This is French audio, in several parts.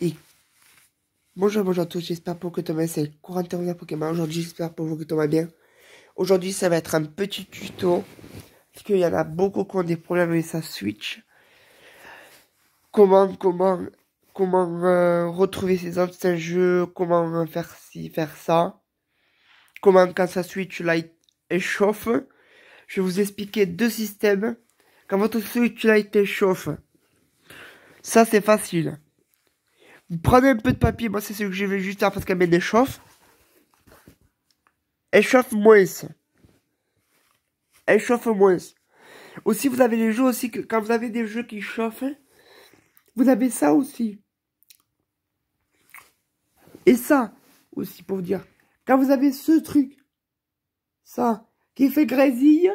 Et bonjour, bonjour à tous, j'espère pour que Thomas c'est le Pokémon. Aujourd'hui, j'espère pour vous que Thomas bien. Aujourd'hui, ça va être un petit tuto. Parce qu'il y en a beaucoup qui ont des problèmes avec sa Switch. Comment, comment, comment euh, retrouver ses anciens jeux, comment euh, faire ci, faire ça. Comment, quand sa Switch Lite échauffe, je vais vous expliquer deux systèmes. Quand votre Switch Lite échauffe, ça c'est facile. Prenez un peu de papier, moi c'est ce que j'ai vu juste Parce qu'elle Elle chauffe moins. Elle chauffe moins. Aussi, vous avez les jeux aussi, que, quand vous avez des jeux qui chauffent, vous avez ça aussi. Et ça aussi, pour vous dire. Quand vous avez ce truc, ça, qui fait grésille,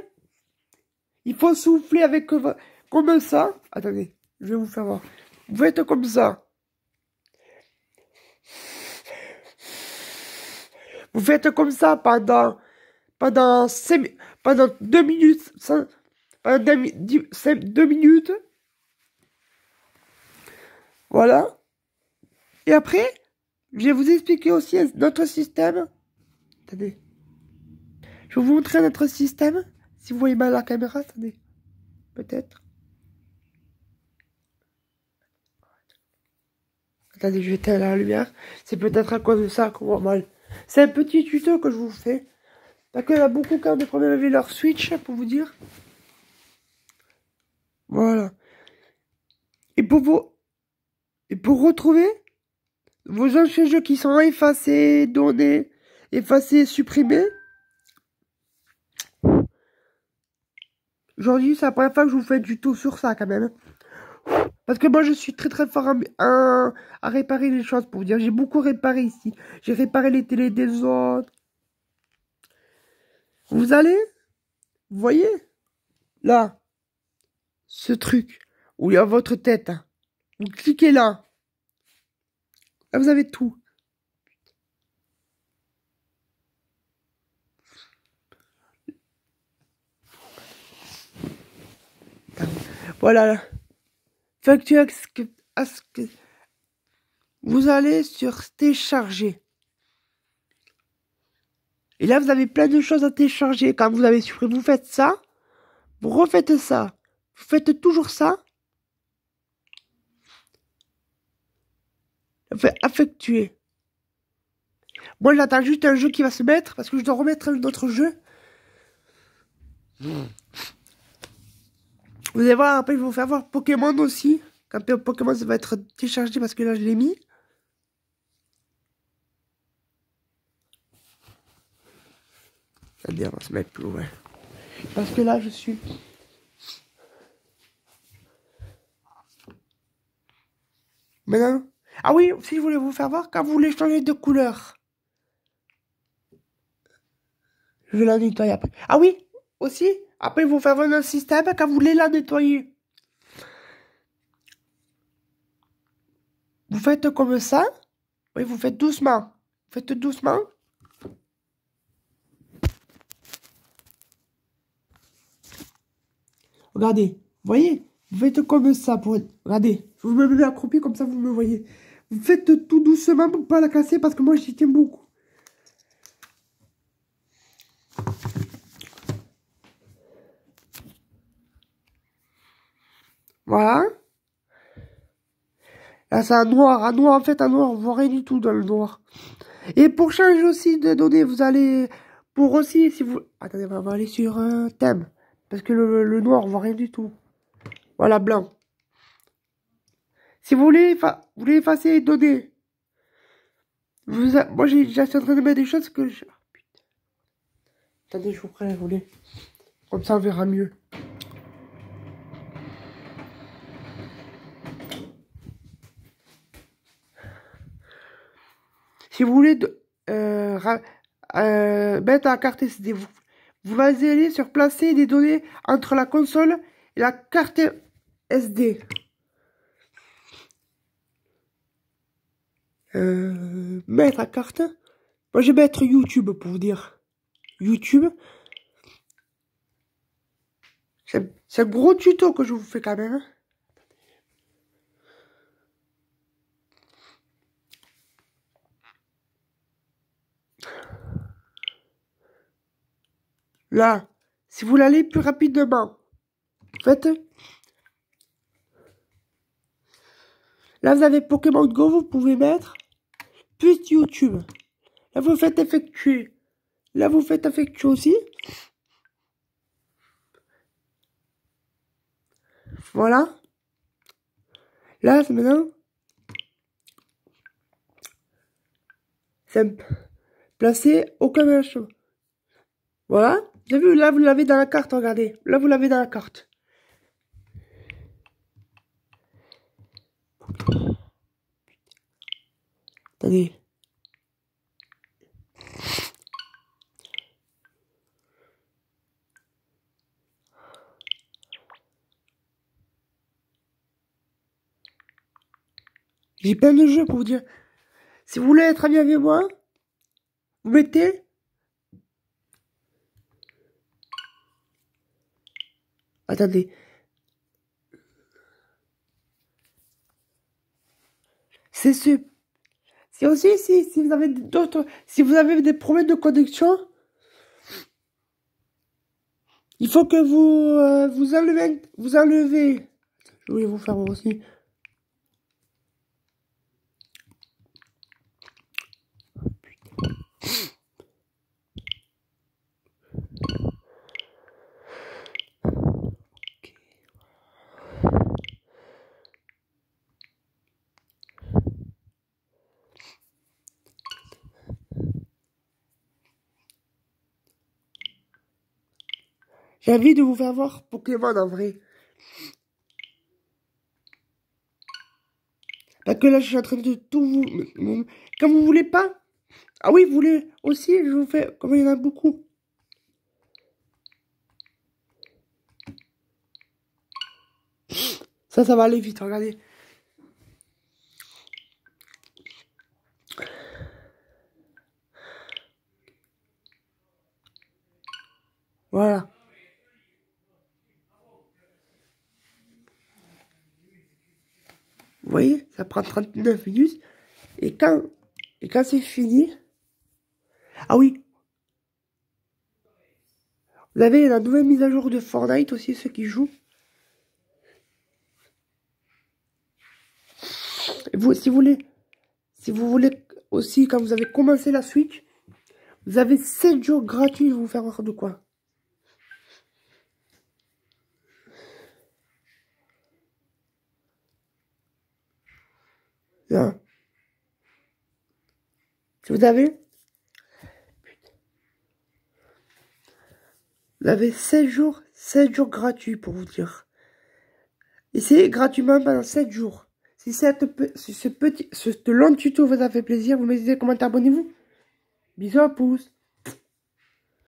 il faut souffler avec... Euh, comme ça. Attendez, je vais vous faire voir. Vous faites comme ça. Vous faites comme ça pendant, pendant, minutes, minutes. Voilà. Et après, je vais vous expliquer aussi notre système. Attendez. Je vais vous montrer notre système. Si vous voyez mal la caméra, attendez. Peut-être. Attendez, je vais éteindre la lumière. C'est peut-être à cause de ça qu'on voit mal. C'est un petit tuto que je vous fais. Parce qu'il y a beaucoup quand de problèmes avec leur Switch, pour vous dire. Voilà. Et pour vous... Et pour retrouver vos anciens jeux qui sont effacés, donnés, effacés, supprimés. Aujourd'hui, c'est la première fois que je vous fais du tout sur ça quand même. Parce que moi, je suis très très fort à, réparer les choses, pour vous dire. J'ai beaucoup réparé ici. J'ai réparé les télés des autres. Vous allez Vous voyez Là. Ce truc. Où il y a votre tête. Hein. Vous cliquez là. Là, vous avez tout. Voilà. là vous allez sur télécharger. Et là, vous avez plein de choses à télécharger. Quand vous avez supprimé, vous faites ça. Vous refaites ça. Vous faites toujours ça. Fait Moi, j'attends juste un jeu qui va se mettre parce que je dois remettre un autre jeu. Mmh. Vous allez voir, après, vais vous faire voir Pokémon aussi. Quand Pokémon, ça va être téléchargé parce que là, je l'ai mis. C'est-à-dire, on va se mettre plus loin. Parce que là, je suis... Maintenant Ah oui, si je voulais vous faire voir, quand vous voulez changer de couleur. Je vais la nettoyer après. Ah oui, aussi, après, vous faire un système quand vous voulez la nettoyer. Vous faites comme ça. Oui, vous faites doucement. Vous faites doucement. Regardez, voyez, vous faites comme ça pour... Regardez, Vous me mettez accroupi comme ça, vous me voyez. Vous faites tout doucement pour pas la casser parce que moi j'y tiens beaucoup. Voilà. Là, c'est un noir. Un noir, en fait, un noir, on voit rien du tout dans le noir. Et pour changer aussi de données, vous allez... Pour aussi, si vous... Attendez, on va aller sur un euh, thème. Parce que le, noir, on voit rien du tout. Voilà, blanc. Si vous voulez, vous voulez effacer les données. Moi, j'ai déjà en train de mettre des choses que... Je... Ah, putain. Attendez, je vous prends la Comme ça, on verra mieux. Si vous voulez euh, euh, mettre la carte SD, vous, allez sur placer des données entre la console et la carte SD. Euh, mettre la carte. Moi, je vais mettre YouTube pour vous dire. YouTube. C'est un gros tuto que je vous fais quand même. Hein. Là, si vous l'allez plus rapidement, faites. Là, vous avez Pokémon Go, vous pouvez mettre plus YouTube. Là, vous faites effectuer. Là, vous faites effectuer aussi. Voilà. Là, maintenant. C'est placer au caméra Voilà. Vous avez vu, là, vous l'avez dans la carte, regardez. Là, vous l'avez dans la carte. Attendez. J'ai plein de jeux pour vous dire. Si vous voulez être ami avec moi, vous mettez Attendez. C'est sûr. Si aussi, si, si vous avez d'autres, si vous avez des problèmes de connexion, il faut que vous, euh, vous enlevez, vous enlevez. Je voulais vous faire aussi. J'ai envie de vous faire voir Pokémon en vrai. Parce que là, je suis en train de tout vous... Quand vous voulez pas... Ah oui, vous voulez aussi, je vous fais... Comme il y en a beaucoup. Ça, ça va aller vite, regardez. Voilà. Vous voyez, ça prend 39 minutes. Et quand, et quand c'est fini, ah oui, vous avez la nouvelle mise à jour de Fortnite aussi, ceux qui jouent. Et vous, si vous voulez, si vous voulez aussi, quand vous avez commencé la Switch, vous avez 7 jours gratuits, vous faire voir de quoi. vous avez Vous avez 7 jours, 7 jours gratuits pour vous dire. Et c'est gratuitement pendant 7 jours. Si, cette, ce petit, ce, long tuto vous a fait plaisir, vous me dites comment abonnez-vous. Bisous pouce.